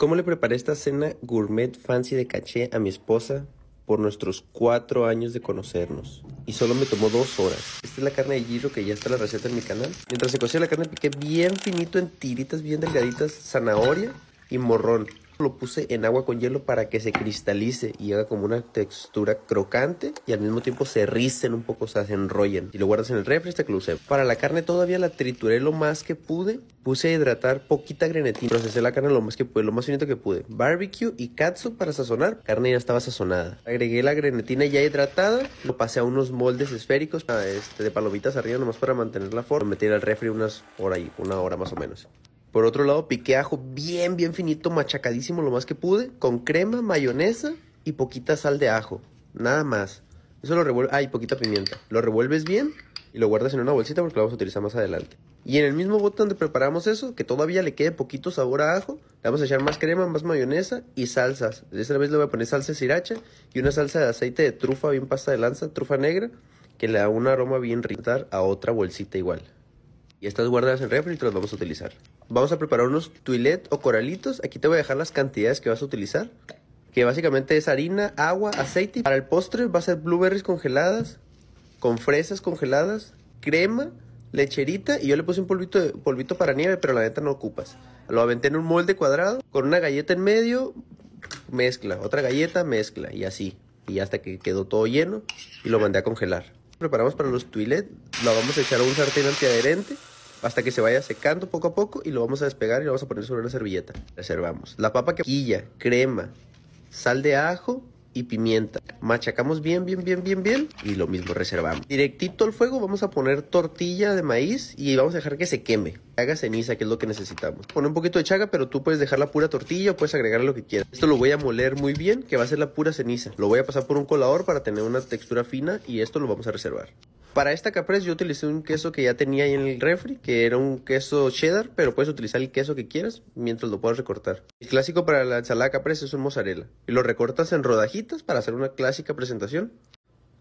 ¿Cómo le preparé esta cena gourmet fancy de caché a mi esposa por nuestros cuatro años de conocernos? Y solo me tomó dos horas. Esta es la carne de giro que ya está la receta en mi canal. Mientras se cocía la carne piqué bien finito en tiritas bien delgaditas zanahoria y morrón. Lo puse en agua con hielo para que se cristalice y haga como una textura crocante y al mismo tiempo se ricen un poco, o sea, se enrollen. Y lo guardas en el refri hasta que lo use. Para la carne todavía la trituré lo más que pude. Puse a hidratar poquita grenetina. Procesé la carne lo más que pude, lo más finito que pude. Barbecue y katsu para sazonar. Carne ya estaba sazonada. Agregué la grenetina ya hidratada. Lo pasé a unos moldes esféricos ah, este, de palomitas arriba nomás para mantener la forma. Lo metí al refri unas hora y una hora más o menos. Por otro lado, piqué ajo bien, bien finito, machacadísimo lo más que pude, con crema, mayonesa y poquita sal de ajo. Nada más. Eso lo revuelves. Ah, y poquita pimienta. Lo revuelves bien y lo guardas en una bolsita porque lo vamos a utilizar más adelante. Y en el mismo bote donde preparamos eso, que todavía le quede poquito sabor a ajo, le vamos a echar más crema, más mayonesa y salsas. Esta vez le voy a poner salsa sriracha y una salsa de aceite de trufa bien pasta de lanza, trufa negra, que le da un aroma bien rico a otra bolsita igual y estas guardas en refri te las vamos a utilizar. Vamos a preparar unos tuilet o coralitos. Aquí te voy a dejar las cantidades que vas a utilizar. Que básicamente es harina, agua, aceite. Para el postre va a ser blueberries congeladas, con fresas congeladas, crema, lecherita. Y yo le puse un polvito, polvito para nieve, pero la neta no ocupas. Lo aventé en un molde cuadrado, con una galleta en medio, mezcla. Otra galleta, mezcla. Y así. Y hasta que quedó todo lleno y lo mandé a congelar preparamos para los tuilet, lo vamos a echar a un sartén antiadherente hasta que se vaya secando poco a poco y lo vamos a despegar y lo vamos a poner sobre una servilleta. Reservamos. La papa que crema, sal de ajo y pimienta. Machacamos bien, bien, bien, bien, bien. Y lo mismo reservamos. Directito al fuego vamos a poner tortilla de maíz y vamos a dejar que se queme. Haga ceniza, que es lo que necesitamos. Pone un poquito de chaga, pero tú puedes dejar la pura tortilla o puedes agregar lo que quieras. Esto lo voy a moler muy bien, que va a ser la pura ceniza. Lo voy a pasar por un colador para tener una textura fina y esto lo vamos a reservar. Para esta caprese yo utilicé un queso que ya tenía ahí en el refri, que era un queso cheddar, pero puedes utilizar el queso que quieras mientras lo puedas recortar. El clásico para la ensalada caprese es un mozzarella y lo recortas en rodajitas para hacer una clásica presentación.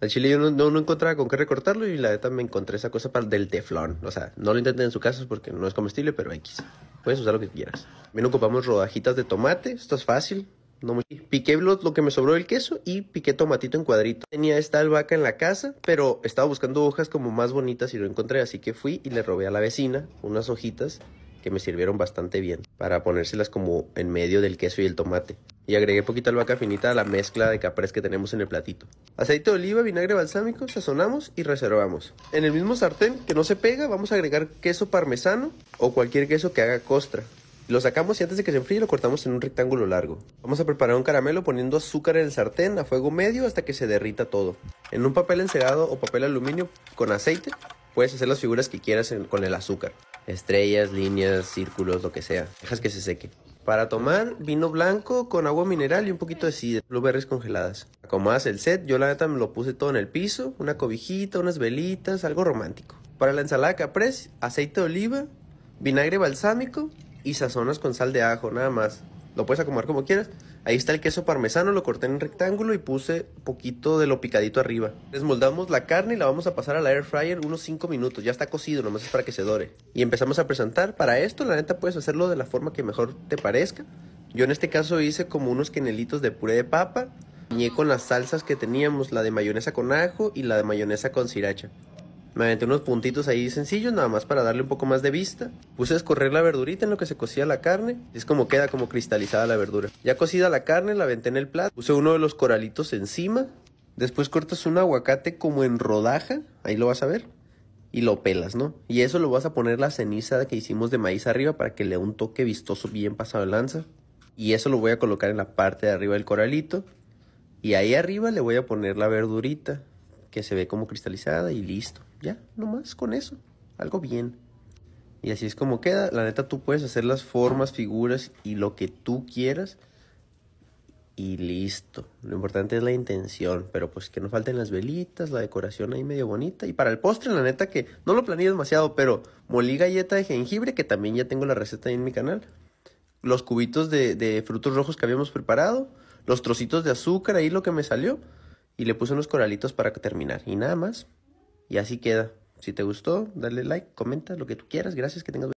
Al chile yo no, no, encontraba con qué recortarlo y la neta me encontré esa cosa para del teflón. O sea, no lo intenten en su casa porque no es comestible, pero X. Puedes usar lo que quieras. También ocupamos rodajitas de tomate, esto es fácil no Piqué lo que me sobró del queso y piqué tomatito en cuadrito. Tenía esta albahaca en la casa, pero estaba buscando hojas como más bonitas y lo encontré, así que fui y le robé a la vecina unas hojitas que me sirvieron bastante bien para ponérselas como en medio del queso y el tomate. Y agregué poquita albahaca finita a la mezcla de caprés que tenemos en el platito. Aceite de oliva, vinagre balsámico, sazonamos y reservamos. En el mismo sartén que no se pega vamos a agregar queso parmesano o cualquier queso que haga costra. Lo sacamos y antes de que se enfríe lo cortamos en un rectángulo largo. Vamos a preparar un caramelo poniendo azúcar en el sartén a fuego medio hasta que se derrita todo. En un papel encerado o papel aluminio con aceite puedes hacer las figuras que quieras con el azúcar. Estrellas, líneas, círculos, lo que sea. Dejas que se seque. Para tomar, vino blanco con agua mineral y un poquito de sidra, blueberries congeladas. Acomodas el set, yo la neta me lo puse todo en el piso, una cobijita, unas velitas, algo romántico. Para la ensalada caprés, aceite de oliva, vinagre balsámico y sazonas con sal de ajo, nada más. Lo puedes acomodar como quieras. Ahí está el queso parmesano, lo corté en rectángulo y puse poquito de lo picadito arriba. Desmoldamos la carne y la vamos a pasar al air fryer unos 5 minutos. Ya está cocido, nomás es para que se dore. Y empezamos a presentar. Para esto, la neta, puedes hacerlo de la forma que mejor te parezca. Yo en este caso hice como unos quenelitos de puré de papa. y con las salsas que teníamos, la de mayonesa con ajo y la de mayonesa con sriracha. Me aventé unos puntitos ahí sencillos, nada más para darle un poco más de vista. Puse a escorrer la verdurita en lo que se cocía la carne. Es como queda como cristalizada la verdura. Ya cocida la carne, la aventé en el plato. Puse uno de los coralitos encima. Después cortas un aguacate como en rodaja. Ahí lo vas a ver. Y lo pelas, ¿no? Y eso lo vas a poner la ceniza que hicimos de maíz arriba para que le dé un toque vistoso bien pasado el lanza. Y eso lo voy a colocar en la parte de arriba del coralito. Y ahí arriba le voy a poner la verdurita que se ve como cristalizada y listo. Ya, nomás con eso, algo bien. Y así es como queda. La neta, tú puedes hacer las formas, figuras y lo que tú quieras. Y listo. Lo importante es la intención. Pero pues que no falten las velitas, la decoración ahí medio bonita. Y para el postre, la neta que no lo planeé demasiado. Pero molí galleta de jengibre, que también ya tengo la receta ahí en mi canal. Los cubitos de, de frutos rojos que habíamos preparado. Los trocitos de azúcar, ahí lo que me salió y le puse unos coralitos para terminar. Y nada más. Y así queda. Si te gustó, dale like, comenta lo que tú quieras. Gracias, que tengas